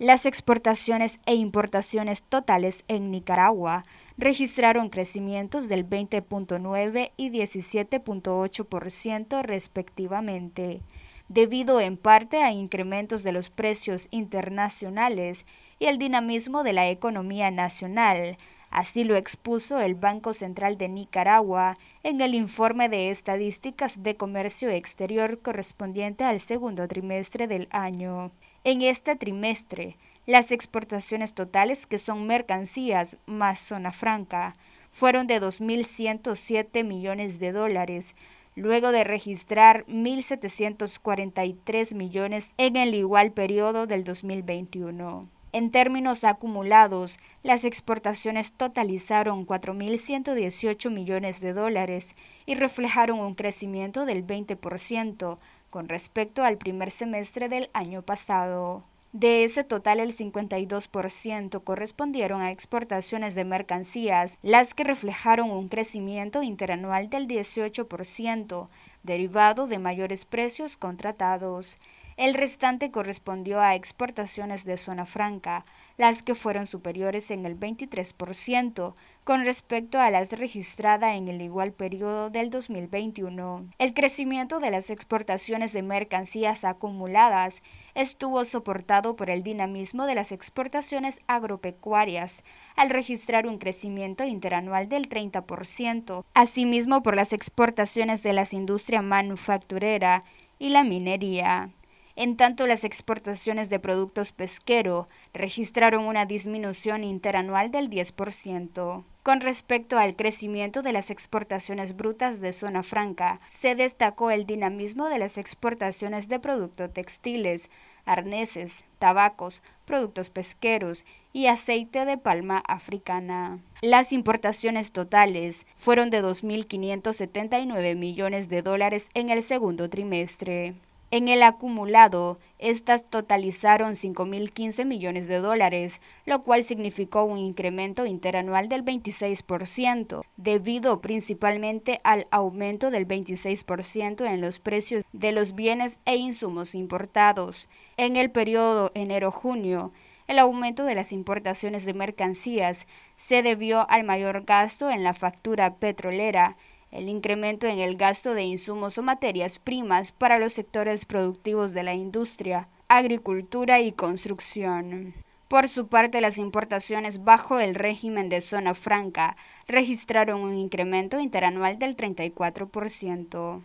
Las exportaciones e importaciones totales en Nicaragua registraron crecimientos del 20.9 y 17.8% respectivamente, debido en parte a incrementos de los precios internacionales y el dinamismo de la economía nacional. Así lo expuso el Banco Central de Nicaragua en el informe de estadísticas de comercio exterior correspondiente al segundo trimestre del año. En este trimestre, las exportaciones totales, que son mercancías más zona franca, fueron de 2.107 millones de dólares, luego de registrar 1.743 millones en el igual periodo del 2021. En términos acumulados, las exportaciones totalizaron 4.118 millones de dólares y reflejaron un crecimiento del 20% con respecto al primer semestre del año pasado. De ese total, el 52% correspondieron a exportaciones de mercancías, las que reflejaron un crecimiento interanual del 18%, derivado de mayores precios contratados. El restante correspondió a exportaciones de zona franca, las que fueron superiores en el 23%, con respecto a las registradas en el igual periodo del 2021. El crecimiento de las exportaciones de mercancías acumuladas estuvo soportado por el dinamismo de las exportaciones agropecuarias, al registrar un crecimiento interanual del 30%, asimismo por las exportaciones de las industrias manufacturera y la minería. En tanto, las exportaciones de productos pesqueros registraron una disminución interanual del 10%. Con respecto al crecimiento de las exportaciones brutas de zona franca, se destacó el dinamismo de las exportaciones de productos textiles, arneses, tabacos, productos pesqueros y aceite de palma africana. Las importaciones totales fueron de 2.579 millones de dólares en el segundo trimestre. En el acumulado, estas totalizaron 5.015 millones de dólares, lo cual significó un incremento interanual del 26%, debido principalmente al aumento del 26% en los precios de los bienes e insumos importados. En el periodo enero-junio, el aumento de las importaciones de mercancías se debió al mayor gasto en la factura petrolera, el incremento en el gasto de insumos o materias primas para los sectores productivos de la industria, agricultura y construcción. Por su parte, las importaciones bajo el régimen de zona franca registraron un incremento interanual del 34%.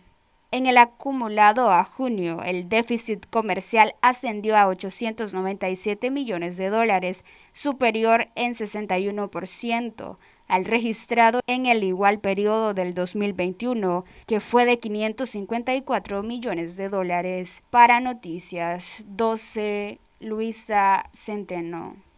En el acumulado a junio, el déficit comercial ascendió a 897 millones de dólares, superior en 61% al registrado en el igual periodo del 2021, que fue de 554 millones de dólares. Para Noticias 12, Luisa Centeno.